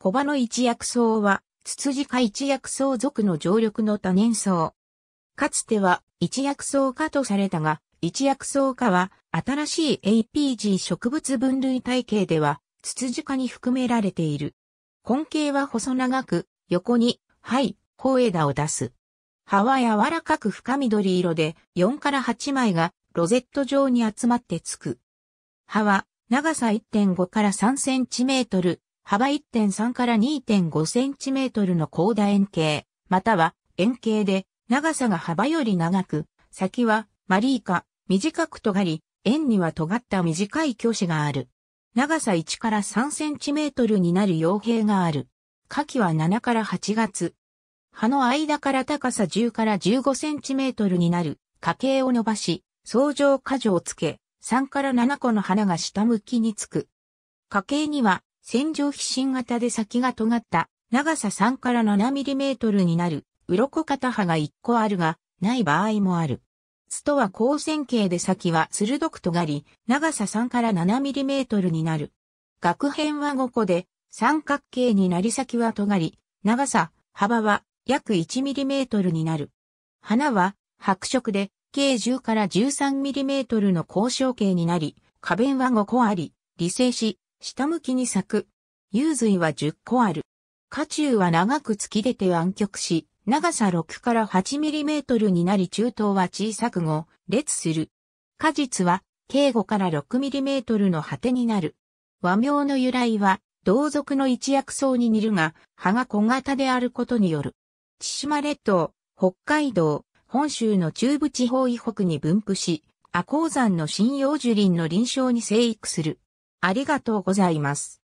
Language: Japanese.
小葉の一薬草は、ツツジ科一薬草属の常緑の多年草。かつては一薬草科とされたが、一薬草科は新しい APG 植物分類体系では、ツツジ科に含められている。根茎は細長く、横に、灰、小枝を出す。葉は柔らかく深緑色で、4から8枚がロゼット状に集まってつく。葉は長さ1.5から3センチメートル、幅1.3から2.5センチメートルの高打円形、または円形で、長さが幅より長く、先はマリーカ、短く尖り、円には尖った短い巨子がある。長さ1から3センチメートルになる傭兵がある。下記は7から8月。葉の間から高さ10から15センチメートルになる、花茎を伸ばし、相乗果樹をつけ、3から7個の花が下向きにつく。花茎には線状皮疹型で先が尖った、長さ3から7ミリメートルになる、鱗型刃が1個あるが、ない場合もある。ストは光線形で先は鋭く尖り、長さ3から7ミリメートルになる。額辺は5個で、三角形になり先は尖り、長さ、幅は約1ミリメートルになる。花は白色で、計10から13ミリメートルの交渉形になり、花弁は5個あり、理性し、下向きに咲く。幽髄は10個ある。花中は長く突き出て湾曲し、長さ6から8ミリメートルになり中東は小さく後、列する。果実は、計5から6ミリメートルの果てになる。和名の由来は、同族の一薬草に似るが、葉が小型であることによる。千島列島、北海道、本州の中部地方以北に分布し、阿鉱山の針葉樹林の臨床に生育する。ありがとうございます。